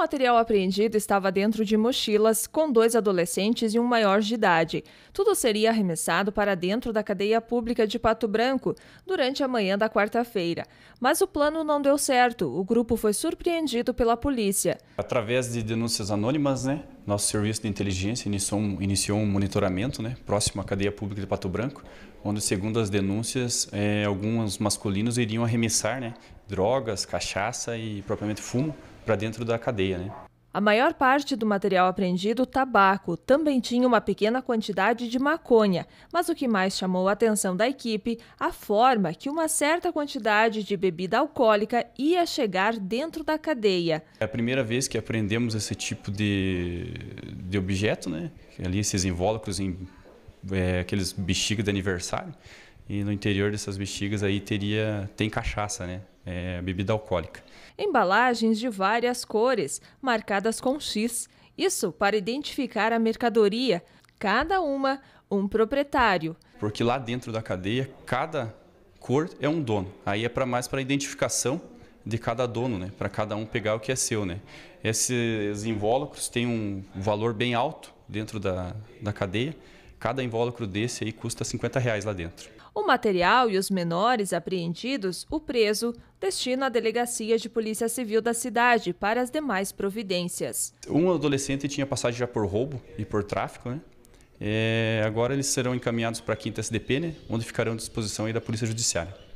material apreendido estava dentro de mochilas com dois adolescentes e um maior de idade. Tudo seria arremessado para dentro da cadeia pública de Pato Branco durante a manhã da quarta-feira. Mas o plano não deu certo. O grupo foi surpreendido pela polícia. Através de denúncias anônimas, né, nosso serviço de inteligência iniciou um, iniciou um monitoramento né, próximo à cadeia pública de Pato Branco, onde, segundo as denúncias, é, alguns masculinos iriam arremessar né, drogas, cachaça e propriamente fumo para dentro da cadeia, né? A maior parte do material apreendido, tabaco, também tinha uma pequena quantidade de maconha, mas o que mais chamou a atenção da equipe, a forma que uma certa quantidade de bebida alcoólica ia chegar dentro da cadeia. É a primeira vez que apreendemos esse tipo de, de objeto, né? Ali esses invólucros em é, aqueles bexigas de aniversário. E no interior dessas bexigas aí teria tem cachaça, né? É, bebida alcoólica. Embalagens de várias cores, marcadas com X. Isso para identificar a mercadoria, cada uma um proprietário. Porque lá dentro da cadeia, cada cor é um dono. Aí é para mais para identificação de cada dono, né? Para cada um pegar o que é seu, né? Esses invólucros têm um valor bem alto dentro da, da cadeia Cada invólucro desse aí custa 50 reais lá dentro. O material e os menores apreendidos, o preso destina à delegacia de polícia civil da cidade para as demais providências. Um adolescente tinha passagem já por roubo e por tráfico, né? É, agora eles serão encaminhados para a quinta SDP, né? onde ficarão à disposição da Polícia Judiciária.